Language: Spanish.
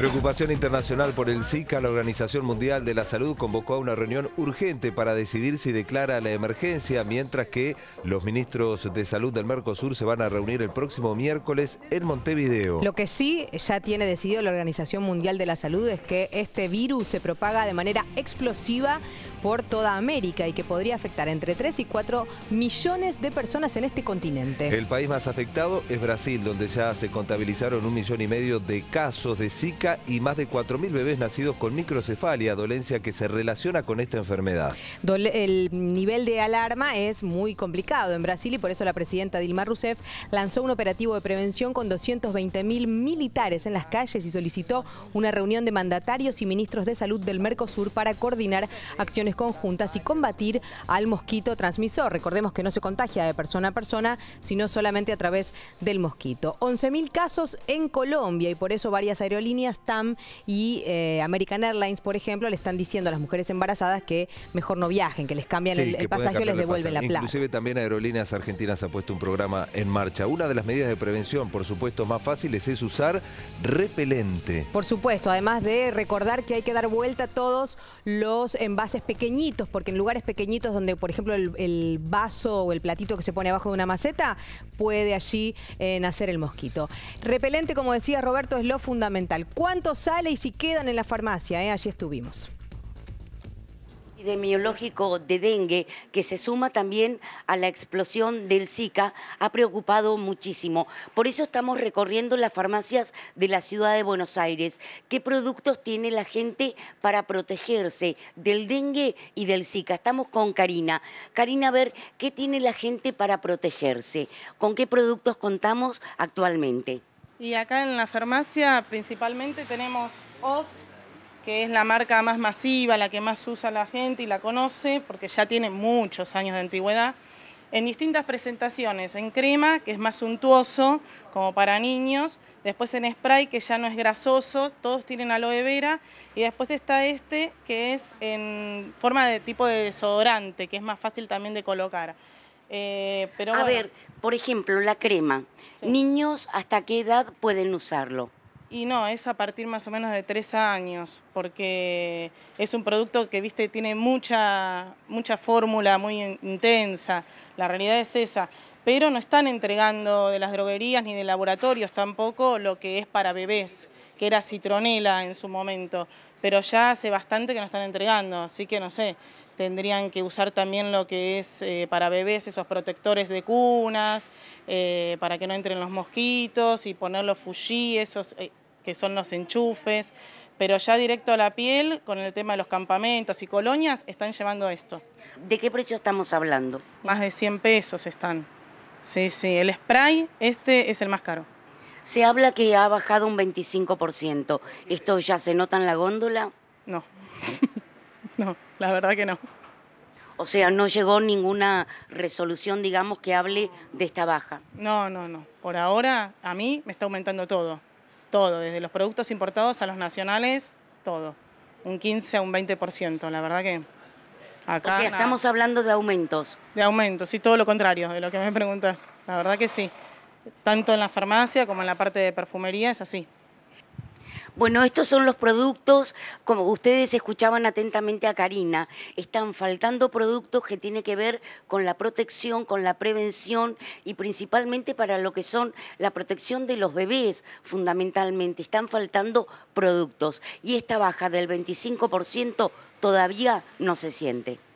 Preocupación internacional por el Zika, la Organización Mundial de la Salud convocó a una reunión urgente para decidir si declara la emergencia, mientras que los ministros de salud del Mercosur se van a reunir el próximo miércoles en Montevideo. Lo que sí ya tiene decidido la Organización Mundial de la Salud es que este virus se propaga de manera explosiva por toda América y que podría afectar entre 3 y 4 millones de personas en este continente. El país más afectado es Brasil, donde ya se contabilizaron un millón y medio de casos de Zika y más de 4.000 bebés nacidos con microcefalia, dolencia que se relaciona con esta enfermedad. el nivel de alarma es muy complicado en Brasil y por eso la presidenta Dilma Rousseff lanzó un operativo de prevención con 220.000 militares en las calles y solicitó una reunión de mandatarios y ministros de salud del Mercosur para coordinar acciones conjuntas y combatir al mosquito transmisor. Recordemos que no se contagia de persona a persona, sino solamente a través del mosquito. 11.000 casos en Colombia y por eso varias aerolíneas, TAM y eh, American Airlines, por ejemplo, le están diciendo a las mujeres embarazadas que mejor no viajen, que les cambian el, pasaje o les devuelven la plata. Inclusive también Aerolíneas Argentinas ha puesto un programa en marcha. Una de las medidas de prevención, por supuesto, más fáciles es usar repelente. Por supuesto, además de recordar que hay que dar vuelta a todos los envases pequeños pequeñitos, porque en lugares pequeñitos donde, por ejemplo, el, vaso o el platito que se pone abajo de una maceta, puede allí eh, nacer el mosquito. Repelente, como decía Roberto, es lo fundamental. ¿Cuánto sale y si quedan en la farmacia? Eh? Allí estuvimos epidemiológico de dengue, que se suma también a la explosión del Zika, ha preocupado muchísimo. Por eso estamos recorriendo las farmacias de la ciudad de Buenos Aires. ¿Qué productos tiene la gente para protegerse del dengue y del Zika? Estamos con Karina. Karina, a ver, ¿qué tiene la gente para protegerse? ¿Con qué productos contamos actualmente? Y acá en la farmacia principalmente tenemos OFF, que es la marca más masiva, la que más usa la gente y la conoce, porque ya tiene muchos años de antigüedad, en distintas presentaciones, en crema, que es más suntuoso, como para niños, después en spray, que ya no es grasoso, todos tienen aloe vera, y después está este, que es en forma de tipo de desodorante, que es más fácil también de colocar. Eh, pero A ver, por ejemplo, la crema. ¿Niños hasta qué edad pueden usarlo? Y no, es a partir más o menos de tres años, porque es un producto que, viste, tiene mucha, mucha fórmula muy intensa, la realidad es esa, pero no están entregando de las droguerías ni de laboratorios tampoco lo que es para bebés, que era citronela en su momento, pero ya hace bastante que no están entregando, así que no sé, tendrían que usar también lo que es eh, para bebés, esos protectores de cunas, eh, para que no entren los mosquitos y poner los fuji, esos... Eh, que son los enchufes, pero ya directo a la piel, con el tema de los campamentos y colonias, están llevando esto. ¿De qué precio estamos hablando? Más de 100 pesos están. Sí, sí, el spray, este es el más caro. Se habla que ha bajado un 25%. ¿Esto ya se nota en la góndola? No, no, la verdad que no. O sea, no llegó ninguna resolución, digamos, que hable de esta baja. No, no, no. Por ahora, a mí me está aumentando todo todo, desde los productos importados a los nacionales, todo. Un 15 a un 20%, la verdad que acá... estamos hablando de aumentos. De aumentos, sí, todo lo contrario de lo que me preguntas. La verdad que sí. Tanto en la farmacia como en la parte de perfumería es así. Bueno, estos son los productos, como ustedes escuchaban atentamente a Karina, están faltando productos que tienen que ver con la protección, con la prevención y principalmente para lo que son la protección de los bebés, fundamentalmente. Están faltando productos y esta baja del 25% todavía no se siente.